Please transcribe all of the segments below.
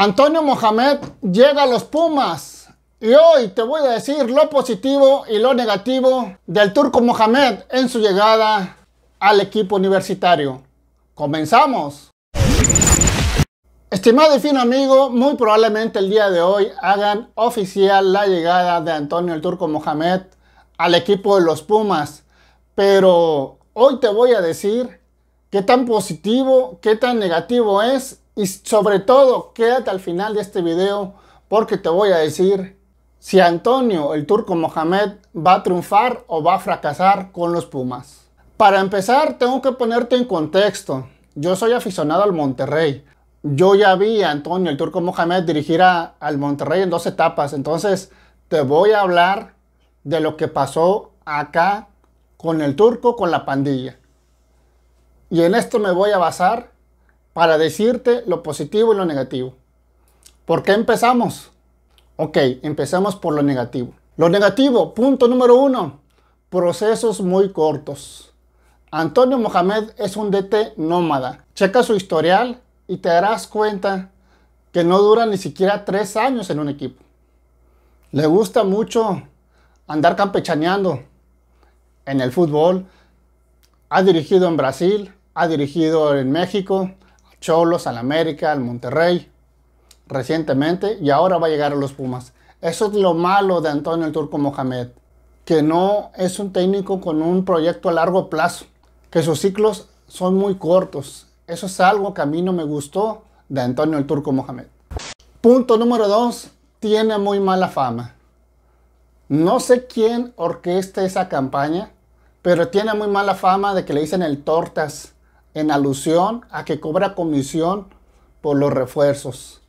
Antonio Mohamed llega a los Pumas. Y hoy te voy a decir lo positivo y lo negativo del turco Mohamed en su llegada al equipo universitario. Comenzamos. Estimado y fino amigo, muy probablemente el día de hoy hagan oficial la llegada de Antonio el Turco Mohamed al equipo de los Pumas. Pero hoy te voy a decir qué tan positivo, qué tan negativo es y sobre todo, quédate al final de este video porque te voy a decir si Antonio, el turco Mohamed, va a triunfar o va a fracasar con los Pumas. Para empezar, tengo que ponerte en contexto. Yo soy aficionado al Monterrey. Yo ya vi a Antonio, el turco Mohamed, dirigir al Monterrey en dos etapas. Entonces, te voy a hablar de lo que pasó acá con el turco, con la pandilla. Y en esto me voy a basar para decirte lo positivo y lo negativo. ¿Por qué empezamos? Ok, empezamos por lo negativo. Lo negativo, punto número uno, procesos muy cortos. Antonio Mohamed es un DT nómada. Checa su historial y te darás cuenta que no dura ni siquiera tres años en un equipo. Le gusta mucho andar campechaneando en el fútbol. Ha dirigido en Brasil, ha dirigido en México, Cholos, al América, al Monterrey recientemente y ahora va a llegar a los Pumas. Eso es lo malo de Antonio el Turco Mohamed, que no es un técnico con un proyecto a largo plazo, que sus ciclos son muy cortos. Eso es algo que a mí no me gustó de Antonio el Turco Mohamed. Punto número dos, tiene muy mala fama. No sé quién orquesta esa campaña, pero tiene muy mala fama de que le dicen el tortas en alusión a que cobra comisión por los refuerzos,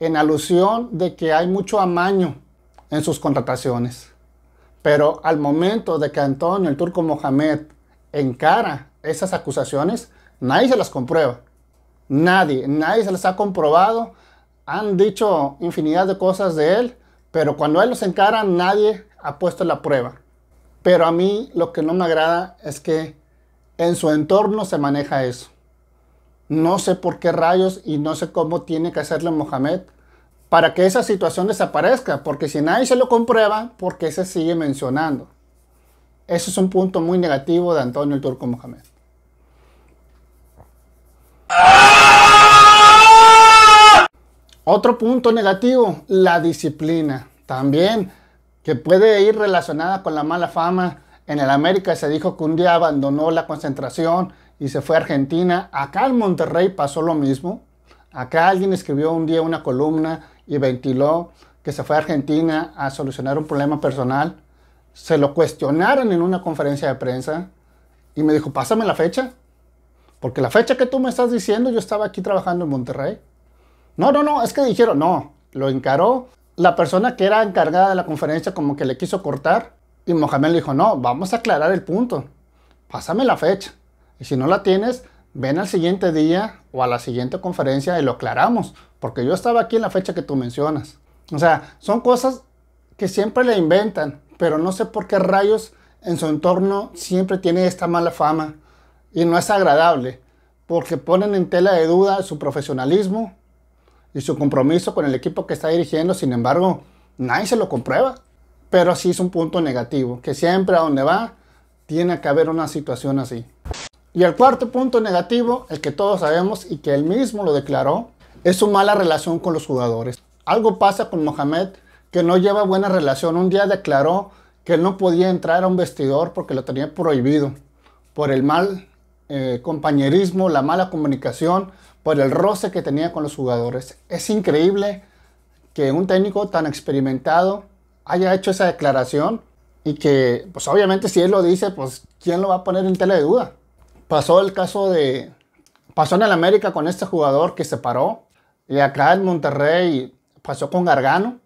en alusión de que hay mucho amaño en sus contrataciones. Pero al momento de que Antonio, el turco Mohamed, encara esas acusaciones, nadie se las comprueba. Nadie, nadie se las ha comprobado. Han dicho infinidad de cosas de él, pero cuando él los encara, nadie ha puesto la prueba. Pero a mí lo que no me agrada es que en su entorno se maneja eso. No sé por qué rayos y no sé cómo tiene que hacerlo Mohamed para que esa situación desaparezca, porque si nadie se lo comprueba, ¿por qué se sigue mencionando? Ese es un punto muy negativo de Antonio el Turco Mohamed. Otro punto negativo, la disciplina, también, que puede ir relacionada con la mala fama en el América se dijo que un día abandonó la concentración y se fue a Argentina. Acá en Monterrey pasó lo mismo. Acá alguien escribió un día una columna y ventiló que se fue a Argentina a solucionar un problema personal. Se lo cuestionaron en una conferencia de prensa y me dijo, pásame la fecha. Porque la fecha que tú me estás diciendo, yo estaba aquí trabajando en Monterrey. No, no, no, es que dijeron, no, lo encaró. La persona que era encargada de la conferencia como que le quiso cortar y Mohamed le dijo, no, vamos a aclarar el punto. Pásame la fecha. Y si no la tienes, ven al siguiente día o a la siguiente conferencia y lo aclaramos. Porque yo estaba aquí en la fecha que tú mencionas. O sea, son cosas que siempre le inventan. Pero no sé por qué rayos en su entorno siempre tiene esta mala fama. Y no es agradable. Porque ponen en tela de duda su profesionalismo y su compromiso con el equipo que está dirigiendo. Sin embargo, nadie se lo comprueba. Pero sí es un punto negativo, que siempre a donde va tiene que haber una situación así. Y el cuarto punto negativo, el que todos sabemos y que él mismo lo declaró, es su mala relación con los jugadores. Algo pasa con Mohamed que no lleva buena relación. Un día declaró que no podía entrar a un vestidor porque lo tenía prohibido por el mal eh, compañerismo, la mala comunicación, por el roce que tenía con los jugadores. Es increíble que un técnico tan experimentado haya hecho esa declaración y que, pues obviamente si él lo dice, pues ¿quién lo va a poner en tela de duda? Pasó el caso de, pasó en el América con este jugador que se paró y acá en Monterrey pasó con Gargano,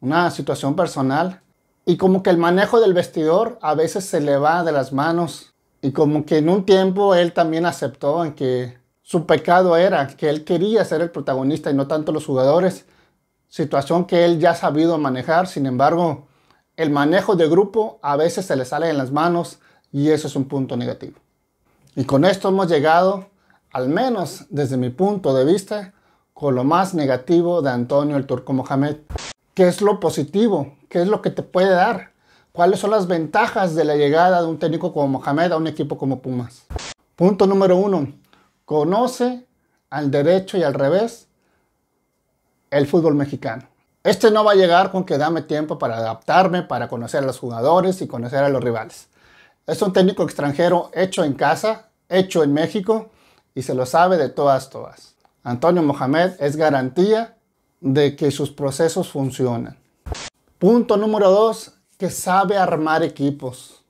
una situación personal. Y como que el manejo del vestidor a veces se le va de las manos. Y como que en un tiempo él también aceptó en que su pecado era que él quería ser el protagonista y no tanto los jugadores situación que él ya ha sabido manejar, sin embargo, el manejo de grupo a veces se le sale en las manos y eso es un punto negativo. Y con esto hemos llegado, al menos desde mi punto de vista, con lo más negativo de Antonio el Turco Mohamed. ¿Qué es lo positivo? ¿Qué es lo que te puede dar? ¿Cuáles son las ventajas de la llegada de un técnico como Mohamed a un equipo como Pumas? Punto número uno, conoce al derecho y al revés el fútbol mexicano. Este no va a llegar con que dame tiempo para adaptarme, para conocer a los jugadores y conocer a los rivales. Es un técnico extranjero hecho en casa, hecho en México y se lo sabe de todas, todas. Antonio Mohamed es garantía de que sus procesos funcionan. Punto número dos, que sabe armar equipos.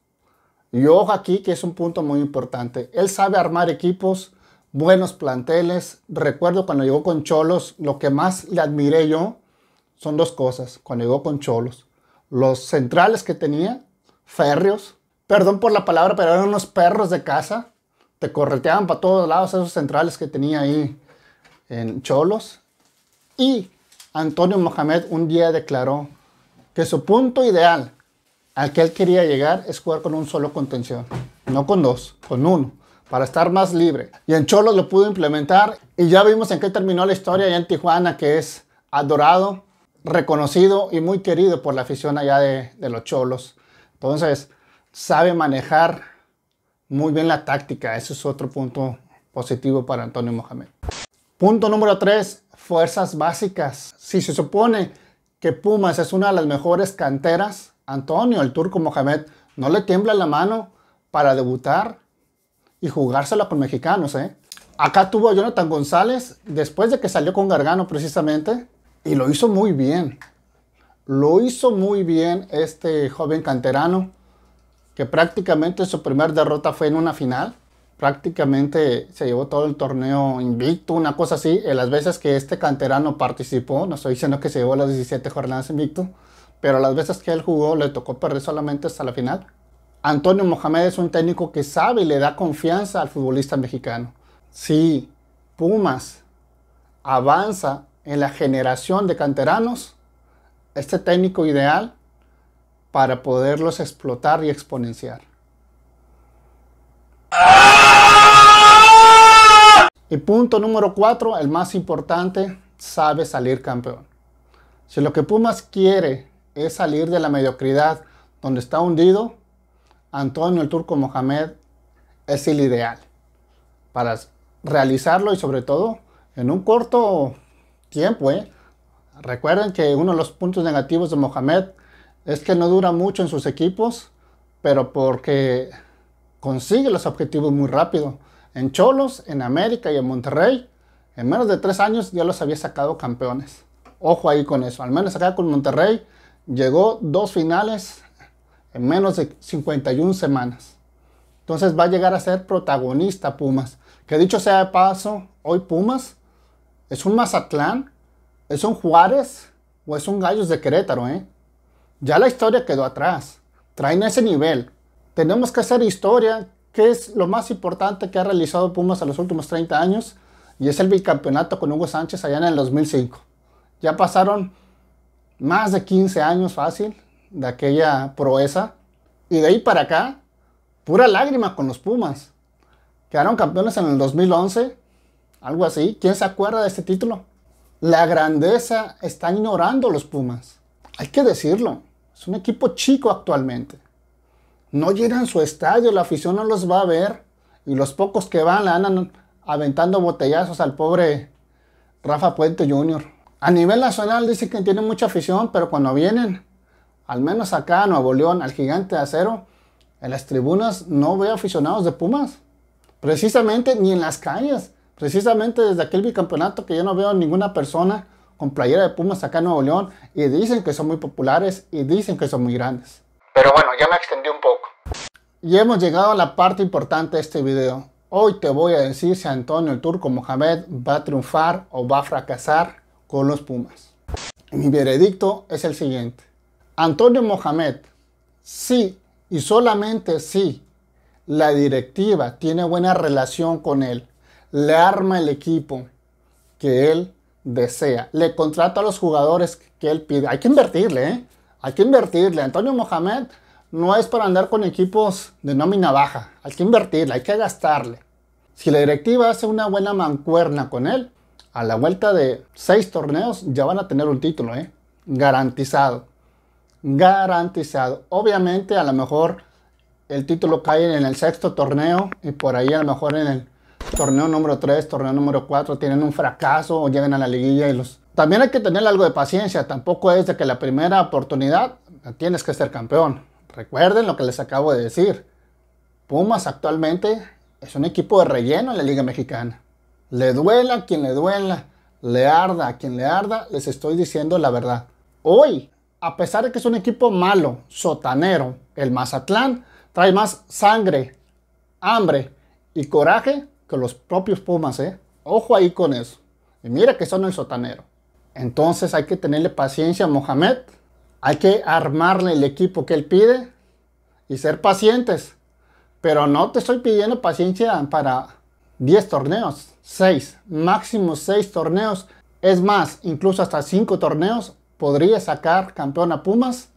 Y ojo aquí que es un punto muy importante. Él sabe armar equipos buenos planteles. Recuerdo cuando llegó con Cholos, lo que más le admiré yo son dos cosas cuando llegó con Cholos. Los centrales que tenía, férreos, perdón por la palabra, pero eran unos perros de casa. Te correteaban para todos lados esos centrales que tenía ahí en Cholos. Y Antonio Mohamed un día declaró que su punto ideal al que él quería llegar es jugar con un solo contención, no con dos, con uno para estar más libre. Y en Cholos lo pudo implementar y ya vimos en qué terminó la historia allá en Tijuana, que es adorado, reconocido y muy querido por la afición allá de, los Cholos. Entonces, sabe manejar muy bien la táctica. Eso es otro punto positivo para Antonio Mohamed. Punto número 3, fuerzas básicas. Si se supone que Pumas es una de las mejores canteras, Antonio, el turco Mohamed, no le tiembla la mano para debutar y jugársela con mexicanos, ¿eh? Acá tuvo Jonathan González después de que salió con Gargano precisamente y lo hizo muy bien. Lo hizo muy bien este joven canterano que prácticamente su primera derrota fue en una final. Prácticamente se llevó todo el torneo invicto, una cosa así. En las veces que este canterano participó, no estoy diciendo que se llevó las 17 jornadas invicto, pero las veces que él jugó le tocó perder solamente hasta la final. Antonio Mohamed es un técnico que sabe y le da confianza al futbolista mexicano. Si Pumas avanza en la generación de canteranos, este técnico ideal para poderlos explotar y exponenciar. Y punto número cuatro, el más importante, sabe salir campeón. Si lo que Pumas quiere es salir de la mediocridad donde está hundido, Antonio el Turco Mohamed es el ideal para realizarlo y sobre todo en un corto tiempo. ¿eh? Recuerden que uno de los puntos negativos de Mohamed es que no dura mucho en sus equipos, pero porque consigue los objetivos muy rápido. En Cholos, en América y en Monterrey, en menos de tres años ya los había sacado campeones. Ojo ahí con eso. Al menos acá con Monterrey llegó dos finales en menos de 51 semanas. Entonces va a llegar a ser protagonista Pumas. Que dicho sea de paso, hoy Pumas es un Mazatlán, es un Juárez o es un Gallos de Querétaro, ¿eh? Ya la historia quedó atrás. Traen ese nivel. Tenemos que hacer historia, que es lo más importante que ha realizado Pumas en los últimos 30 años, y es el bicampeonato con Hugo Sánchez allá en el 2005. Ya pasaron más de 15 años fácil de aquella proeza. Y de ahí para acá, pura lágrima con los Pumas. Quedaron campeones en el 2011, algo así. ¿Quién se acuerda de este título? La grandeza está ignorando los Pumas. Hay que decirlo. Es un equipo chico actualmente. No llenan su estadio, la afición no los va a ver. Y los pocos que van andan aventando botellazos al pobre Rafa Puente Jr. A nivel nacional dicen que tienen mucha afición, pero cuando vienen al menos acá en Nuevo León, al gigante de acero, en las tribunas no veo aficionados de Pumas. Precisamente ni en las calles. Precisamente desde aquel bicampeonato que yo no veo ninguna persona con playera de Pumas acá en Nuevo León y dicen que son muy populares y dicen que son muy grandes. Pero bueno, ya me extendí un poco. Y hemos llegado a la parte importante de este video. Hoy te voy a decir si Antonio el Turco Mohamed va a triunfar o va a fracasar con los Pumas. Mi veredicto es el siguiente. Antonio Mohamed, sí y solamente sí la directiva tiene buena relación con él, le arma el equipo que él desea, le contrata a los jugadores que él pide. Hay que invertirle, ¿eh? Hay que invertirle. Antonio Mohamed no es para andar con equipos de nómina baja. Hay que invertirle, hay que gastarle. Si la directiva hace una buena mancuerna con él, a la vuelta de seis torneos ya van a tener un título, ¿eh? Garantizado garantizado. Obviamente, a lo mejor el título cae en el sexto torneo y por ahí a lo mejor en el torneo número 3, torneo número 4 tienen un fracaso o llegan a la liguilla y los... También hay que tener algo de paciencia, tampoco es de que la primera oportunidad tienes que ser campeón. Recuerden lo que les acabo de decir. Pumas actualmente es un equipo de relleno en la Liga Mexicana. Le duela a quien le duela, le arda a quien le arda, les estoy diciendo la verdad. Hoy a pesar de que es un equipo malo, sotanero, el Mazatlán trae más sangre, hambre y coraje que los propios Pumas, ¿eh? Ojo ahí con eso. Y mira que son el sotanero. Entonces hay que tenerle paciencia a Mohamed. Hay que armarle el equipo que él pide y ser pacientes. Pero no te estoy pidiendo paciencia para 10 torneos, 6, máximo 6 torneos. Es más, incluso hasta 5 torneos podría sacar campeón a Pumas?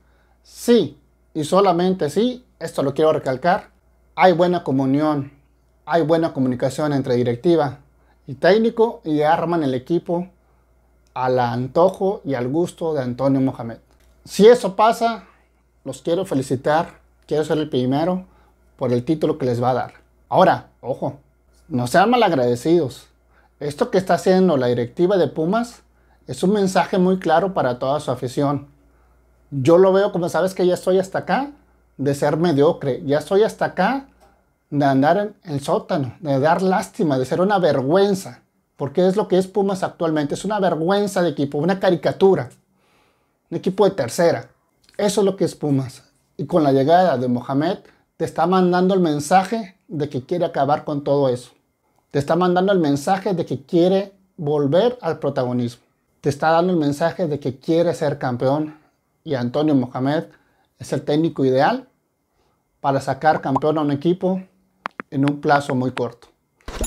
Sí, y solamente sí, esto lo quiero recalcar, hay buena comunión, hay buena comunicación entre directiva y técnico y arman el equipo al antojo y al gusto de Antonio Mohamed. Si eso pasa, los quiero felicitar, quiero ser el primero por el título que les va a dar. Ahora, ojo, no sean malagradecidos. Esto que está haciendo la directiva de Pumas es un mensaje muy claro para toda su afición. Yo lo veo como, sabes que ya estoy hasta acá de ser mediocre, ya estoy hasta acá de andar en el sótano, de dar lástima, de ser una vergüenza, porque es lo que es Pumas actualmente, es una vergüenza de equipo, una caricatura, un equipo de tercera. Eso es lo que es Pumas. Y con la llegada de Mohamed, te está mandando el mensaje de que quiere acabar con todo eso. Te está mandando el mensaje de que quiere volver al protagonismo te está dando el mensaje de que quiere ser campeón y Antonio Mohamed es el técnico ideal para sacar campeón a un equipo en un plazo muy corto.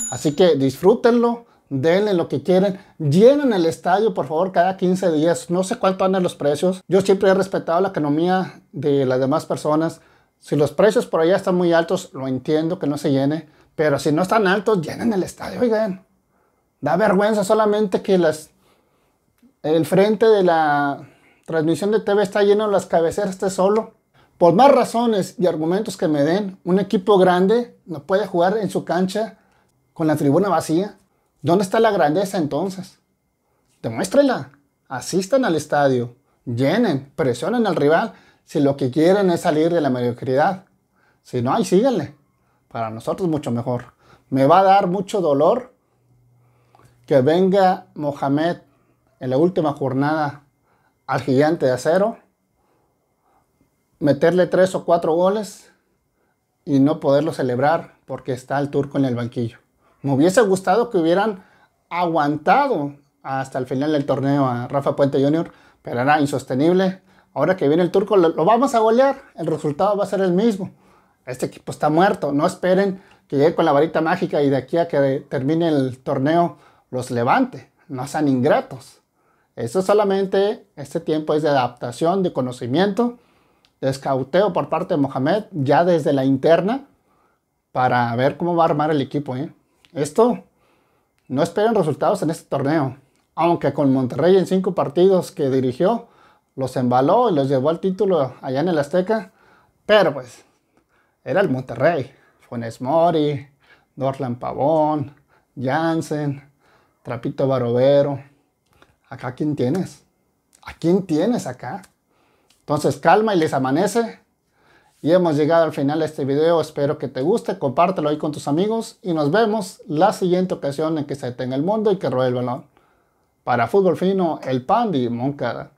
Así que disfrútenlo, denle lo que quieren, llenen el estadio por favor cada 15 días, no sé cuánto andan los precios. Yo siempre he respetado la economía de las demás personas. Si los precios por allá están muy altos, lo entiendo que no se llene, pero si no están altos, llenen el estadio, oigan. Da vergüenza solamente que las el frente de la transmisión de TV está lleno, las cabeceras está solo. Por más razones y argumentos que me den, un equipo grande no puede jugar en su cancha con la tribuna vacía. ¿Dónde está la grandeza entonces? Demuéstrela. Asistan al estadio, llenen, presionen al rival si lo que quieren es salir de la mediocridad. Si no, ahí síganle. Para nosotros mucho mejor. Me va a dar mucho dolor que venga Mohamed en la última jornada al gigante de acero, meterle tres o cuatro goles y no poderlo celebrar porque está el turco en el banquillo. Me hubiese gustado que hubieran aguantado hasta el final del torneo a Rafa Puente Jr., pero era insostenible. Ahora que viene el turco, lo, lo vamos a golear. El resultado va a ser el mismo. Este equipo está muerto. No esperen que llegue con la varita mágica y de aquí a que termine el torneo los levante. No sean ingratos. Eso solamente, este tiempo es de adaptación, de conocimiento, de escauteo por parte de Mohamed, ya desde la interna, para ver cómo va a armar el equipo. ¿eh? Esto, no esperan resultados en este torneo, aunque con Monterrey en cinco partidos que dirigió, los embaló y los llevó al título allá en el Azteca, pero pues era el Monterrey. Funes Mori, Dorlan Pavón, Jansen, Trapito Barovero. ¿A quién tienes, a quién tienes acá. Entonces calma y les amanece. Y hemos llegado al final de este video, espero que te guste, compártelo ahí con tus amigos y nos vemos la siguiente ocasión en que se detenga el mundo y que roe el balón. Para Fútbol Fino, el Pandi Moncada.